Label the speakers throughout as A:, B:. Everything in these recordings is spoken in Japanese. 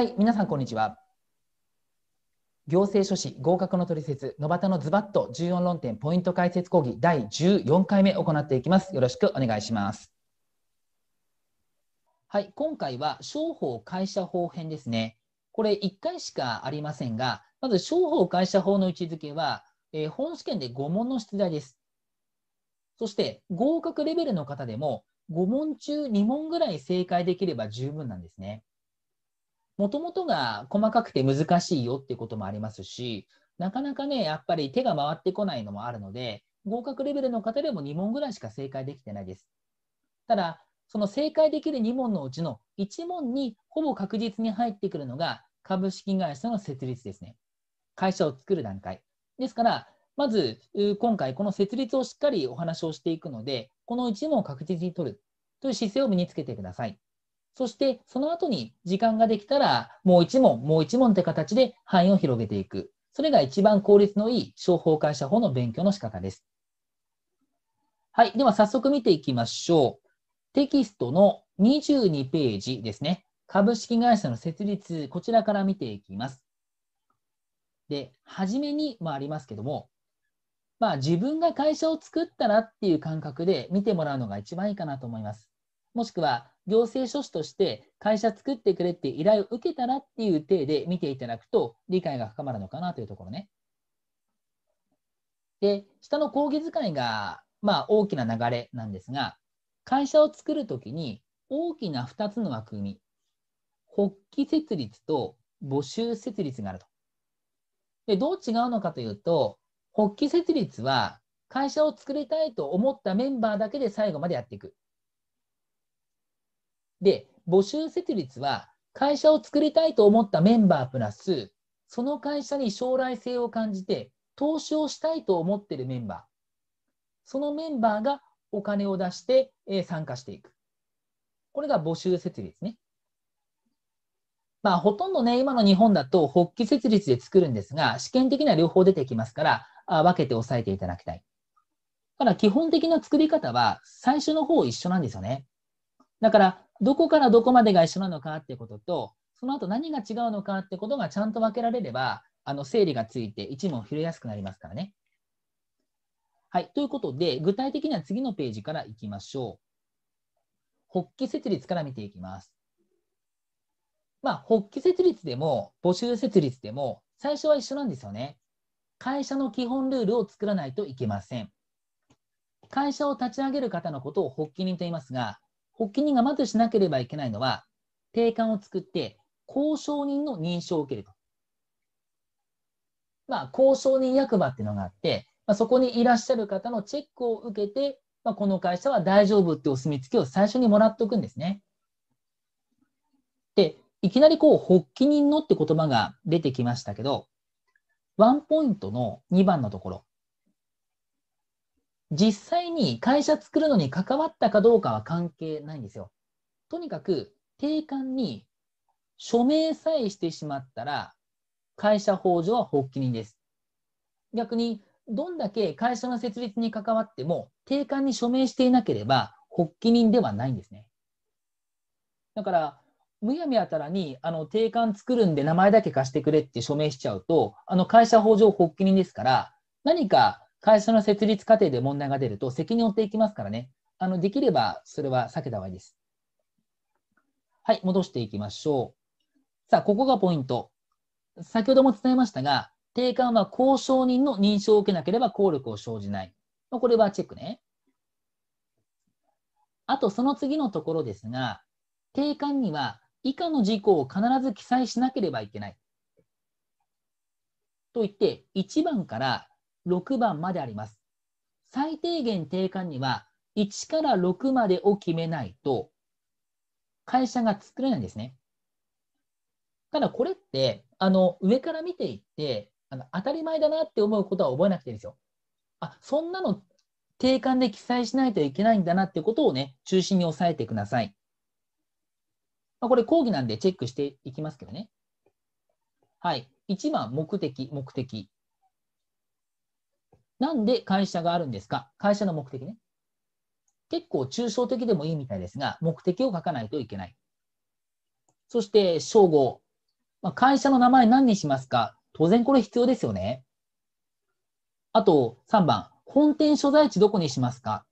A: はい、皆さんこんにちは。行政書士合格の取説野端のズバッと14論点ポイント解説講義第14回目行っていきます。よろしくお願いします。はい、今回は商法会社法編ですね。これ1回しかありませんが、まず商法会社法の位置づけは、えー、本試験で5問の出題です。そして合格レベルの方でも5問中2問ぐらい正解できれば十分なんですね。もともとが細かくて難しいよっていうこともありますし、なかなかね、やっぱり手が回ってこないのもあるので、合格レベルの方でも2問ぐらいしか正解できてないです。ただ、その正解できる2問のうちの1問にほぼ確実に入ってくるのが株式会社の設立ですね。会社を作る段階。ですから、まず今回この設立をしっかりお話をしていくので、この1問を確実に取るという姿勢を身につけてください。そしてその後に時間ができたらもう一問、もう一問って形で範囲を広げていく。それが一番効率のいい商法会社法の勉強の仕方です。はい。では早速見ていきましょう。テキストの22ページですね。株式会社の設立、こちらから見ていきます。で、はじめにもありますけども、まあ自分が会社を作ったらっていう感覚で見てもらうのが一番いいかなと思います。もしくは行政書士として会社作ってくれって依頼を受けたらっていう体で見ていただくと理解が深まるのかなというところね。で、下の講義使いが、まあ、大きな流れなんですが、会社を作るときに大きな2つの枠組み、発起設立と募集設立があると。で、どう違うのかというと、発起設立は会社を作りたいと思ったメンバーだけで最後までやっていく。で、募集設立は会社を作りたいと思ったメンバープラス、その会社に将来性を感じて投資をしたいと思っているメンバー。そのメンバーがお金を出して参加していく。これが募集設立ね。まあ、ほとんどね、今の日本だと、発起設立で作るんですが、試験的には両方出てきますから、あ分けて押さえていただきたい。ただ、基本的な作り方は、最初の方一緒なんですよね。だから、どこからどこまでが一緒なのかっていうことと、その後何が違うのかってことがちゃんと分けられれば、あの整理がついて一問拾いやすくなりますからね。はい。ということで、具体的には次のページからいきましょう。発起設立から見ていきます。まあ、発起設立でも募集設立でも最初は一緒なんですよね。会社の基本ルールを作らないといけません。会社を立ち上げる方のことを発起人と言いますが、発起人がまずしなければいけないのは、定款を作って、交渉人の認証を受けると。まあ、交渉人役場っていうのがあって、まあ、そこにいらっしゃる方のチェックを受けて、まあ、この会社は大丈夫ってお墨付きを最初にもらっておくんですね。で、いきなりこう、発起人のって言葉が出てきましたけど、ワンポイントの2番のところ、実際に会社作るのに関わったかどうかは関係ないんですよ。とにかく、定款に署名さえしてしまったら、会社法上は発起人です。逆に、どんだけ会社の設立に関わっても、定款に署名していなければ、発起人ではないんですね。だから、むやみやたらに、あの、定款作るんで名前だけ貸してくれって署名しちゃうと、あの、会社法上発起人ですから、何か会社の設立過程で問題が出ると責任を負っていきますからね。あの、できればそれは避けた方がいいです。はい、戻していきましょう。さあ、ここがポイント。先ほども伝えましたが、定款は交渉人の認証を受けなければ効力を生じない。これはチェックね。あと、その次のところですが、定款には以下の事項を必ず記載しなければいけない。といって、1番から6番まであります。最低限定款には1から6までを決めないと会社が作れないんですね。ただこれってあの上から見ていってあの当たり前だなって思うことは覚えなくていいですよ。あそんなの定款で記載しないといけないんだなってことをね中心に押さえてください。まあ、これ講義なんでチェックしていきますけどね。はい。1番、目的、目的。なんで会社があるんですか会社の目的ね。結構抽象的でもいいみたいですが、目的を書かないといけない。そして、称号。まあ、会社の名前何にしますか当然これ必要ですよね。あと、3番。本店所在地どこにしますか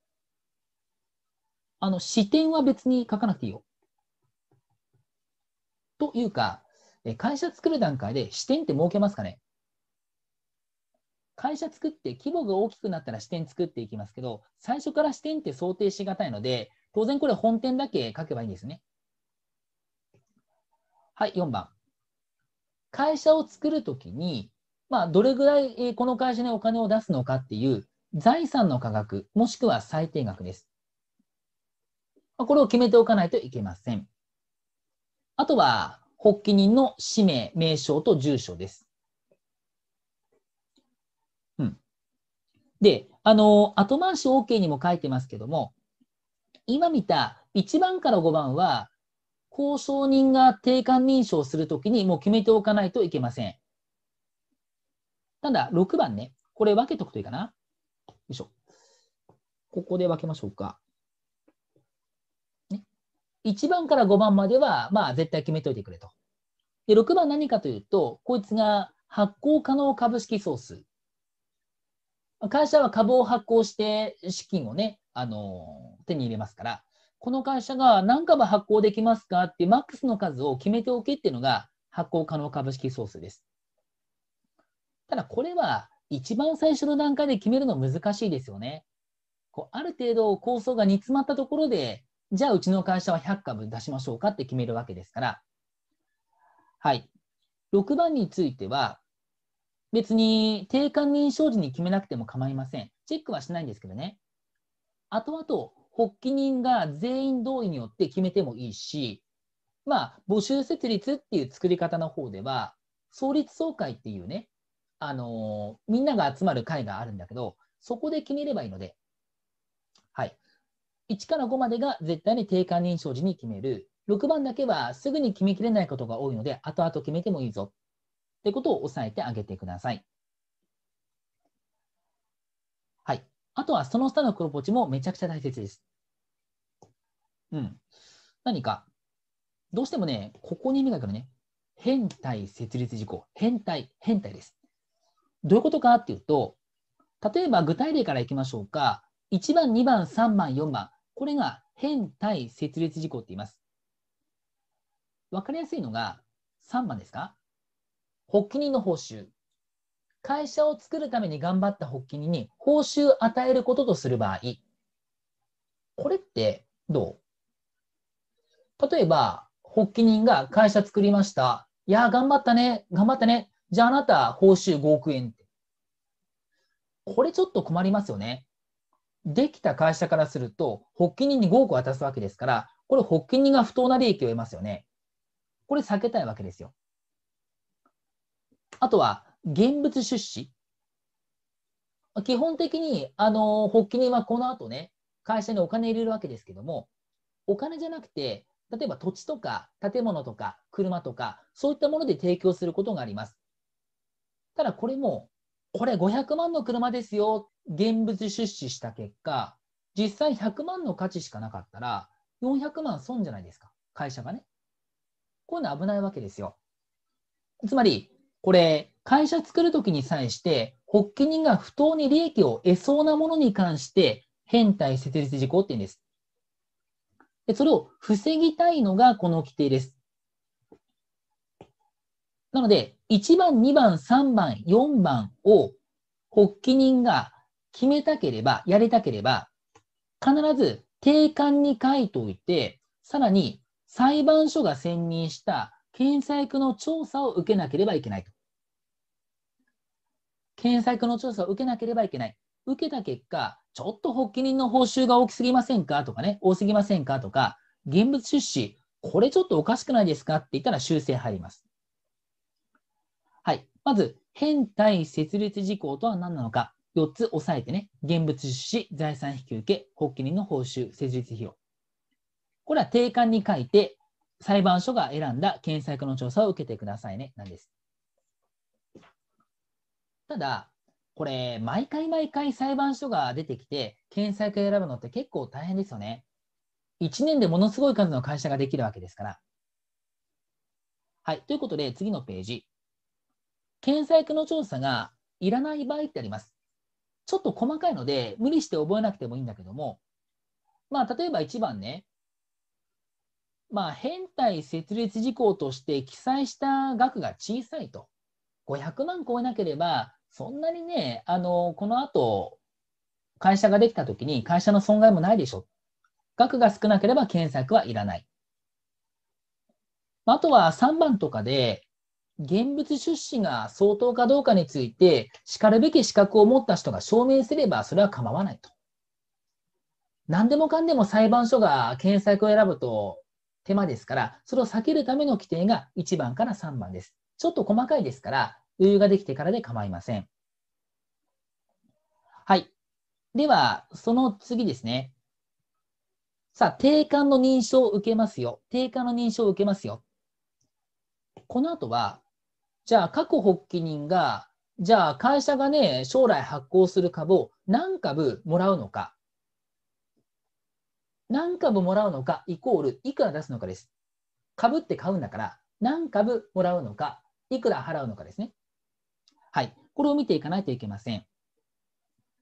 A: あの、支店は別に書かなくていいよ。というか、会社作る段階で支店って設けますかね会社作って規模が大きくなったら支店作っていきますけど、最初から支店って想定しがたいので、当然これ本店だけ書けばいいんですね。はい、4番。会社を作るときに、まあ、どれぐらいこの会社にお金を出すのかっていう財産の価格、もしくは最低額です。これを決めておかないといけません。あとは、発起人の氏名、名称と住所です。で、あの、後回し OK にも書いてますけども、今見た1番から5番は、交渉人が定款認証するときにもう決めておかないといけません。ただ、6番ね、これ分けとくといいかな。よいしょ。ここで分けましょうか。ね、1番から5番までは、まあ、絶対決めておいてくれと。で、6番何かというと、こいつが発行可能株式総数。会社は株を発行して資金をね、あの手に入れますから、この会社が何株発行できますかっていうマックスの数を決めておけっていうのが発行可能株式総数です。ただこれは一番最初の段階で決めるの難しいですよね。こうある程度構想が煮詰まったところで、じゃあうちの会社は100株出しましょうかって決めるわけですから。はい。6番については、別に定款認証時に決めなくても構いません。チェックはしないんですけどね。後々、発起人が全員同意によって決めてもいいし、まあ、募集設立っていう作り方の方では、創立総会っていうね、あのー、みんなが集まる会があるんだけど、そこで決めればいいので、はい。1から5までが絶対に定款認証時に決める。6番だけはすぐに決めきれないことが多いので、後々決めてもいいぞってことを押さえてあげてください。はい。あとは、その下の黒ポチもめちゃくちゃ大切です。うん。何か、どうしてもね、ここに目がくるね、変態設立事項、変態、変態です。どういうことかっていうと、例えば具体例からいきましょうか。1番、2番、3番、4番。これが変態設立事項って言います。わかりやすいのが3番ですか発起人の報酬。会社を作るために頑張った発起人に報酬与えることとする場合。これってどう例えば、発起人が会社作りました。いや、頑張ったね。頑張ったね。じゃああなた、報酬5億円って。これちょっと困りますよね。できた会社からすると、発起人に5億渡すわけですから、これ、発起人が不当な利益を得ますよね。これ避けたいわけですよ。あとは現物出資。基本的に、あの、発起人はこの後ね、会社にお金入れるわけですけども、お金じゃなくて、例えば土地とか建物とか車とか、そういったもので提供することがあります。ただこれも、これ500万の車ですよ、現物出資した結果、実際100万の価値しかなかったら、400万損じゃないですか、会社がね。こういうの危ないわけですよ。つまり、これ、会社作るときに際して、発起人が不当に利益を得そうなものに関して、変態設立事項って言うんです。でそれを防ぎたいのがこの規定です。なので、1番、2番、3番、4番を発起人が決めたければ、やりたければ、必ず定款に書いておいて、さらに裁判所が選任した検査役の調査を受けなければいけないと。検索の調査を受けなければいけない。受けた結果、ちょっと発起人の報酬が大きすぎませんかとかね、多すぎませんかとか、現物出資、これちょっとおかしくないですかって言ったら修正入ります。はい。まず、変態設立事項とは何なのか、4つ押さえてね、現物出資、財産引き受、け、発起人の報酬、設立費用。これは定款に書いて、裁判所が選んだ検索の調査を受けてくださいね、なんです。ただ、これ、毎回毎回裁判所が出てきて、検査役選ぶのって結構大変ですよね。1年でものすごい数の会社ができるわけですから。はい。ということで、次のページ。検査役の調査がいらない場合ってあります。ちょっと細かいので、無理して覚えなくてもいいんだけども、まあ、例えば1番ね、まあ、変態設立事項として記載した額が小さいと、500万超えなければ、そんなにね、あの、この後、会社ができたときに会社の損害もないでしょ。額が少なければ検索はいらない。あとは3番とかで、現物出資が相当かどうかについて、しかるべき資格を持った人が証明すれば、それは構わないと。何でもかんでも裁判所が検索を選ぶと手間ですから、それを避けるための規定が1番から3番です。ちょっと細かいですから、余裕ができてからで構いません。はい。では、その次ですね。さあ、定款の認証を受けますよ。定款の認証を受けますよ。この後は、じゃあ、各発起人が、じゃあ、会社がね、将来発行する株を何株もらうのか。何株もらうのか、イコール、いくら出すのかです。株って買うんだから、何株もらうのか、いくら払うのかですね。はい。これを見ていかないといけません。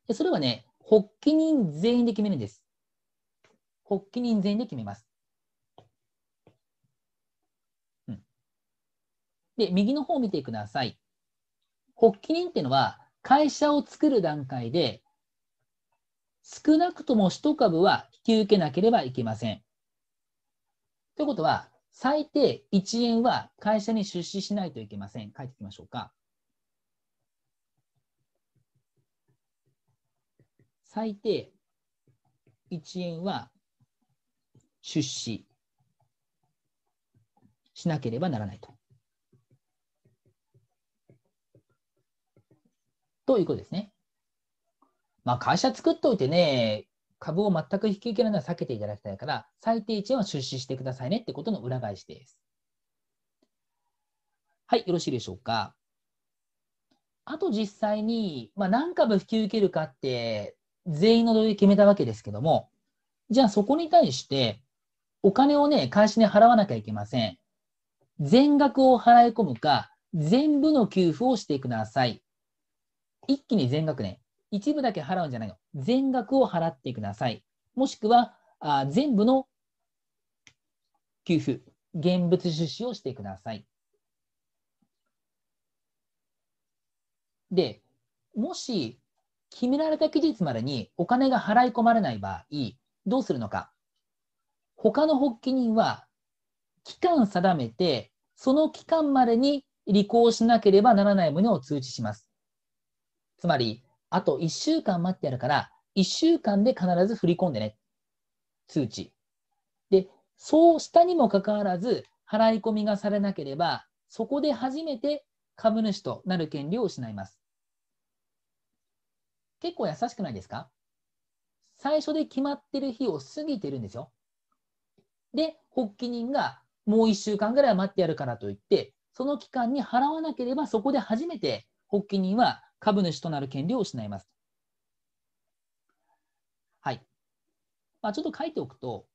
A: でそれはね、発起人全員で決めるんです。発起人全員で決めます。うん、で、右の方を見てください。発起人っていうのは、会社を作る段階で、少なくとも1株は引き受けなければいけません。ということは、最低1円は会社に出資しないといけません。書いていきましょうか。最低1円は出資しなければならないと。ということですね。まあ、会社作っておいてね、株を全く引き受けるのは避けていただきたいから、最低1円は出資してくださいねってことの裏返しです。はい、よろしいでしょうか。あと実際に、まあ、何株引き受けるかって全員の同意決めたわけですけども、じゃあそこに対して、お金をね、会社に払わなきゃいけません。全額を払い込むか、全部の給付をしてください。一気に全額ね、一部だけ払うんじゃないの。全額を払ってください。もしくは、あ全部の給付、現物出資をしてください。で、もし決められた期日までにお金が払い込まれない場合、どうするのか。他の発起人は、期間定めて、その期間までに履行しなければならない旨を通知します。つまり、あと1週間待ってやるから、1週間で必ず振り込んでね。通知。で、そうしたにもかかわらず、払い込みがされなければ、そこで初めて株主となる権利を失います。結構優しくないですか最初で決まってる日を過ぎてるんですよ。で、発起人がもう1週間ぐらい待ってやるからといって、その期間に払わなければそこで初めて発起人は株主となる権利を失います。はい。まあ、ちょっと書いておくと、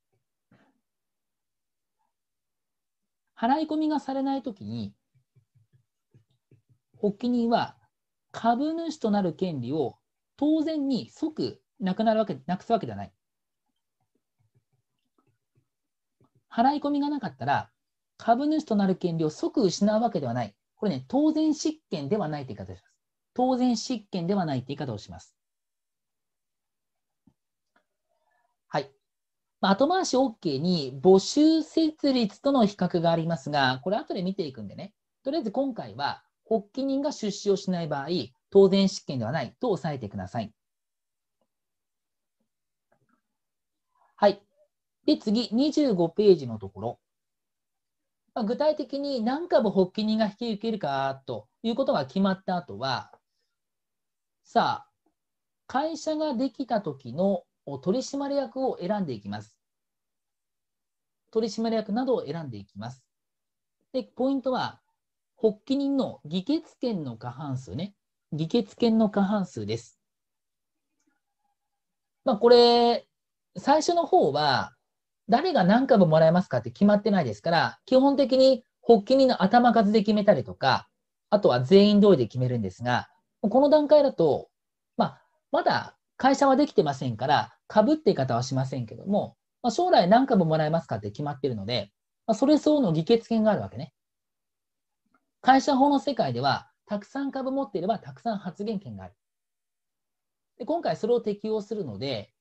A: 払い込みがされないときに、発起人は株主となる権利を当然に即なくなるわけ、なくすわけではない。払い込みがなかったら、株主となる権利を即失うわけではない。これね、当然失権ではないという言い方をします。当然失権ではないという言い方をします。はい。後回し OK に募集設立との比較がありますが、これ後で見ていくんでね、とりあえず今回は、発起人が出資をしない場合、当然執権ではないと押さえてください。はい。で、次、25ページのところ。まあ、具体的に何株発起人が引き受けるかということが決まった後は、さあ、会社ができた時の取締役を選んでいきます。取締役などを選んでいきます。で、ポイントは、発起人の議決権の過半数ね。議決権の過半数です。まあ、これ、最初の方は、誰が何株もらえますかって決まってないですから、基本的に発起人の頭数で決めたりとか、あとは全員同意で決めるんですが、この段階だと、まあ、まだ会社はできてませんから、株って言い方はしませんけども、まあ、将来何株もらえますかって決まってるので、まあ、それ相応の議決権があるわけね。会社法の世界では、たくさん株持っていればたくさん発言権がある。で今回それを適用するので、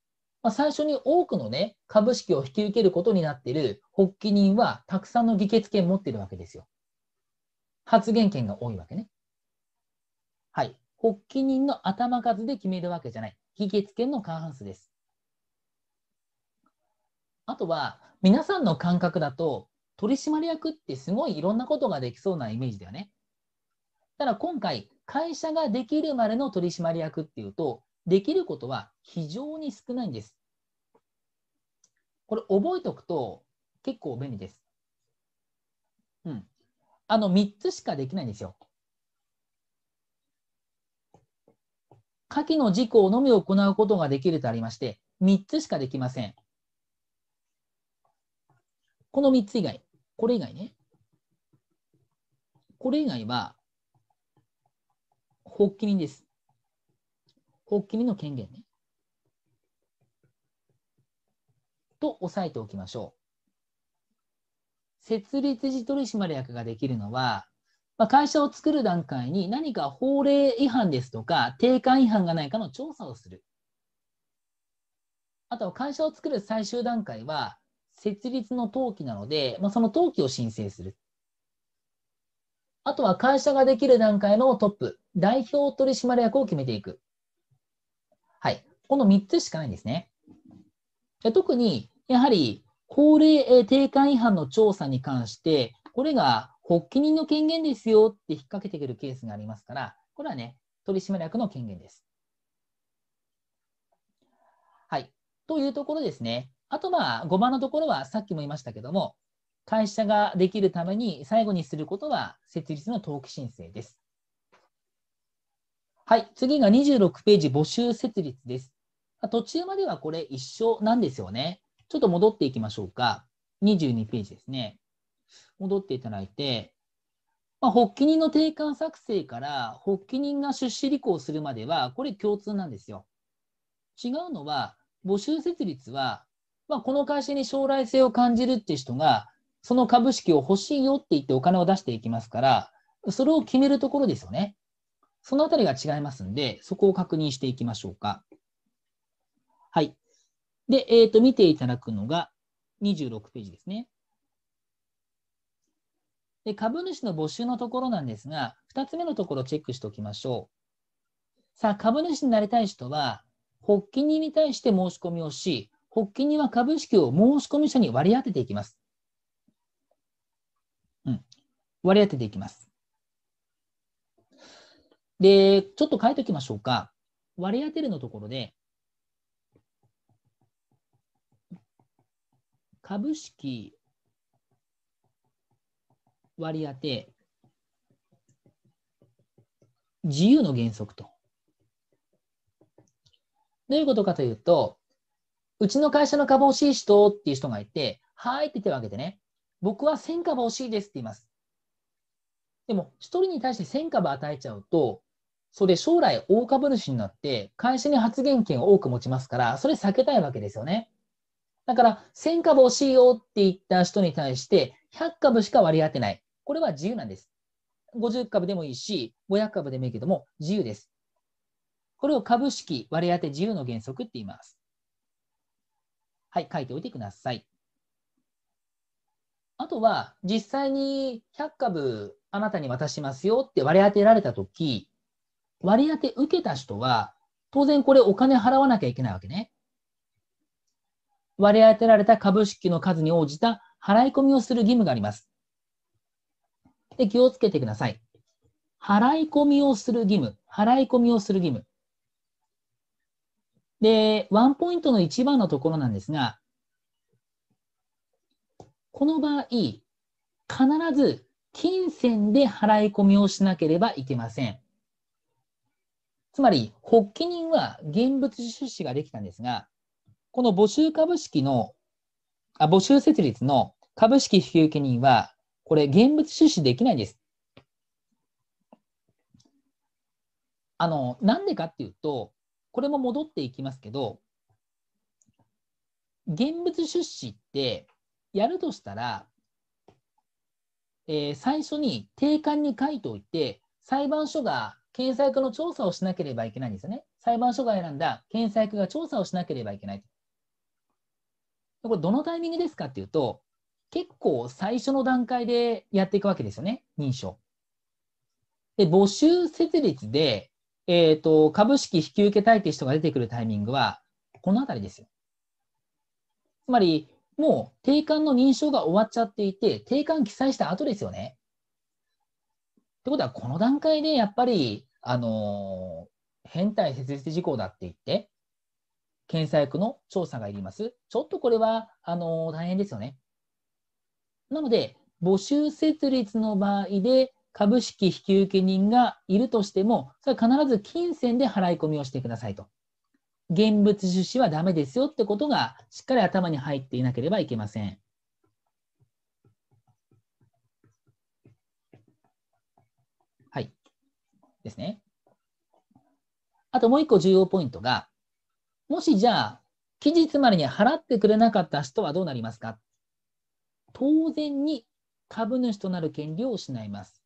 A: まあ、最初に多くの、ね、株式を引き受けることになっている発起人はたくさんの議決権持っているわけですよ。発言権が多いわけね。はい。発起人の頭数で決めるわけじゃない。議決権の過半数です。あとは、皆さんの感覚だと、取締役ってすごいいろんなことができそうなイメージだよね。ただ今回、会社ができるまでの取締役っていうと、できることは非常に少ないんです。これ覚えておくと結構便利です。うん。あの3つしかできないんですよ。下記の事項のみ行うことができるとありまして、3つしかできません。この3つ以外、これ以外ね。これ以外は、発起人です。発起人の権限ね。と押さえておきましょう。設立時取締役ができるのは、まあ、会社を作る段階に何か法令違反ですとか、定款違反がないかの調査をする。あとは会社を作る最終段階は、設立の登記なので、まあ、その登記を申請する。あとは会社ができる段階のトップ、代表取締役を決めていく。はい。この3つしかないんですね。で特に、やはり、法令定款違反の調査に関して、これが発起人の権限ですよって引っ掛けてくるケースがありますから、これはね、取締役の権限です。はい。というところですね。あと、まあ、5番のところはさっきも言いましたけども、会社ができるために最後にすることは設立の登記申請です。はい、次が26ページ募集設立です。途中まではこれ一緒なんですよね。ちょっと戻っていきましょうか。22ページですね。戻っていただいて、まあ、発起人の定款作成から発起人が出資履行するまでは、これ共通なんですよ。違うのは、募集設立は、まあ、この会社に将来性を感じるって人がその株式を欲しいよって言ってお金を出していきますから、それを決めるところですよね。そのあたりが違いますんで、そこを確認していきましょうか。はい。で、えっ、ー、と、見ていただくのが26ページですね。で、株主の募集のところなんですが、2つ目のところをチェックしておきましょう。さあ、株主になりたい人は、発起人に対して申し込みをし、発起人は株式を申し込み者に割り当てていきます。割り当てていきます。で、ちょっと変えておきましょうか。割り当てるのところで、株式割り当て自由の原則と。どういうことかというと、うちの会社の株欲しい人っていう人がいて、はいって手を挙げてね、僕は1000株欲しいですって言います。でも、1人に対して1000株与えちゃうと、それ将来大株主になって会社に発言権を多く持ちますから、それ避けたいわけですよね。だから、1000株欲しいよって言った人に対して、100株しか割り当てない。これは自由なんです。50株でもいいし、500株でもいいけども、自由です。これを株式割り当て自由の原則って言います。はい、書いておいてください。あとは、実際に100株あなたに渡しますよって割り当てられたとき、割り当て受けた人は、当然これお金払わなきゃいけないわけね。割り当てられた株式の数に応じた払い込みをする義務があります。で、気をつけてください。払い込みをする義務。払い込みをする義務。で、ワンポイントの一番のところなんですが、この場合、必ず金銭で払い込みをしなければいけません。つまり、発起人は現物出資ができたんですが、この募集株式の、あ募集設立の株式引受人は、これ、現物出資できないんです。あの、なんでかっていうと、これも戻っていきますけど、現物出資って、やるとしたら、えー、最初に定款に書いておいて、裁判所が検査役の調査をしなければいけないんですよね。裁判所が選んだ検査役が調査をしなければいけない。これ、どのタイミングですかっていうと、結構最初の段階でやっていくわけですよね、認証。で、募集設立で、えっ、ー、と、株式引き受けたいという人が出てくるタイミングは、このあたりですよ。つまり、もう定款の認証が終わっちゃっていて、定款記載した後ですよね。ってことは、この段階でやっぱり、あのー、変態設立事項だって言って、検査役の調査がいります。ちょっとこれは、あのー、大変ですよね。なので、募集設立の場合で、株式引受人がいるとしても、それは必ず金銭で払い込みをしてくださいと。現物出資はダメですよってことがしっかり頭に入っていなければいけません。はい。ですね。あともう一個重要ポイントが、もしじゃあ、期日までに払ってくれなかった人はどうなりますか当然に株主となる権利を失います。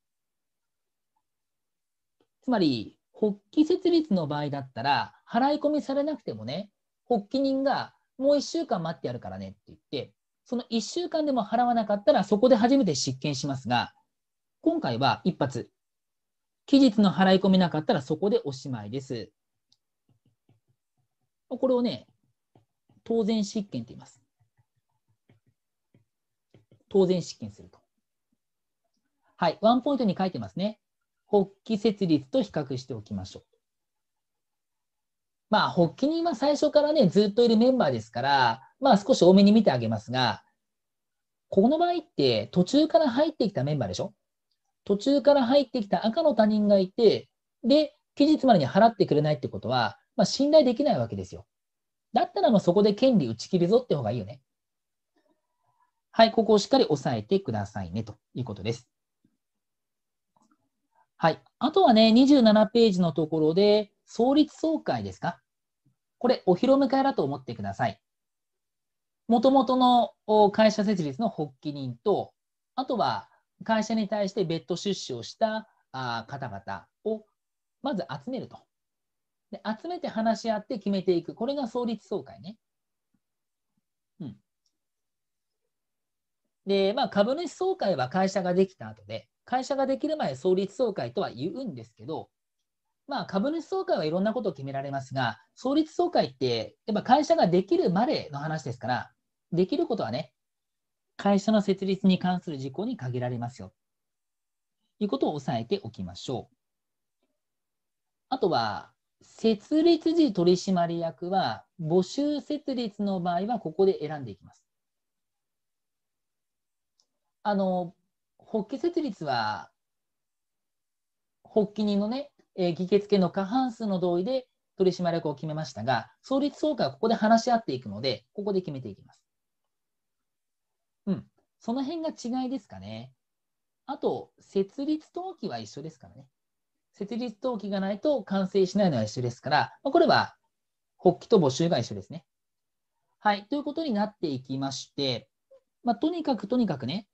A: つまり、発起設立の場合だったら、払い込みされなくてもね、発起人がもう1週間待ってやるからねって言って、その1週間でも払わなかったらそこで初めて失権しますが、今回は一発。期日の払い込みなかったらそこでおしまいです。これをね、当然失権って言います。当然失権すると。はい、ワンポイントに書いてますね。発起設立と比較しておきましょう。まあ、発起人は最初からね、ずっといるメンバーですから、まあ、少し多めに見てあげますが、この場合って、途中から入ってきたメンバーでしょ途中から入ってきた赤の他人がいて、で、期日までに払ってくれないってことは、まあ、信頼できないわけですよ。だったらそこで権利打ち切るぞって方がいいよね。はい、ここをしっかり押さえてくださいねということです。はい、あとはね、27ページのところで、創立総会ですかこれお披露目会だと思ってください。もともとの会社設立の発起人と、あとは会社に対して別途出資をした方々をまず集めると。で集めて話し合って決めていく。これが創立総会ね。うん。で、まあ、株主総会は会社ができた後で、会社ができる前、創立総会とは言うんですけど、まあ、株主総会はいろんなことを決められますが、創立総会って、やっぱ会社ができるまでの話ですから、できることはね、会社の設立に関する事項に限られますよ。ということを押さえておきましょう。あとは、設立時取締役は、募集設立の場合は、ここで選んでいきます。あの、発起設立は、発起人のね、えー、議決権の過半数の同意で取締役を決めましたが、創立総会はここで話し合っていくので、ここで決めていきます。うん。その辺が違いですかね。あと、設立登記は一緒ですからね。設立登記がないと完成しないのは一緒ですから、まあ、これは、発起と募集が一緒ですね。はい。ということになっていきまして、まあ、とにかくとにかくね、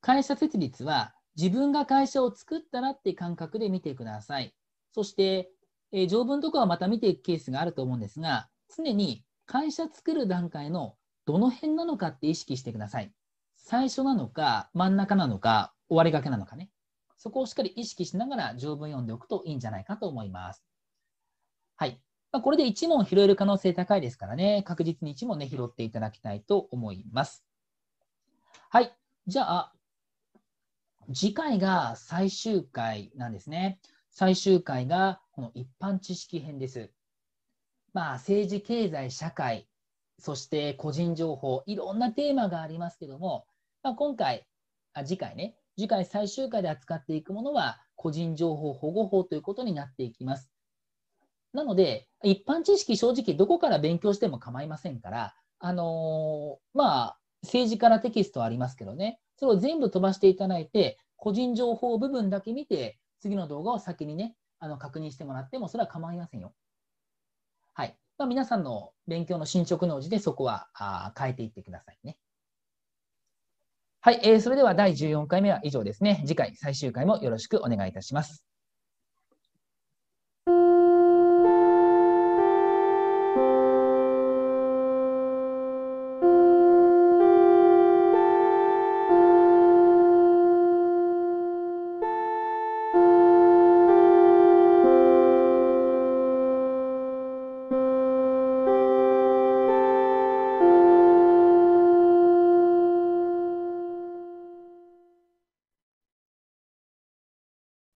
A: 会社設立は自分が会社を作ったらって感覚で見てください。そして、えー、条文とかはまた見ていくケースがあると思うんですが、常に会社作る段階のどの辺なのかって意識してください。最初なのか、真ん中なのか、終わりがけなのかね。そこをしっかり意識しながら条文読んでおくといいんじゃないかと思います。はい。まあ、これで1問拾える可能性高いですからね、確実に1問ね、拾っていただきたいと思います。はい。じゃあ、次回が最終回なんですね。最終回がこの一般知識編です。まあ、政治、経済、社会、そして個人情報、いろんなテーマがありますけども、まあ、今回あ、次回ね、次回最終回で扱っていくものは、個人情報保護法ということになっていきます。なので、一般知識、正直どこから勉強しても構いませんから、あのー、まあ、政治からテキストありますけどね、それを全部飛ばしていただいて、個人情報部分だけ見て、次の動画を先にね、あの確認してもらっても、それは構いませんよ。はい。まあ、皆さんの勉強の進捗のうちで、そこはあ変えていってくださいね。はい、えー、それでは第14回目は以上ですね。次回最終回もよろしくお願いいたします。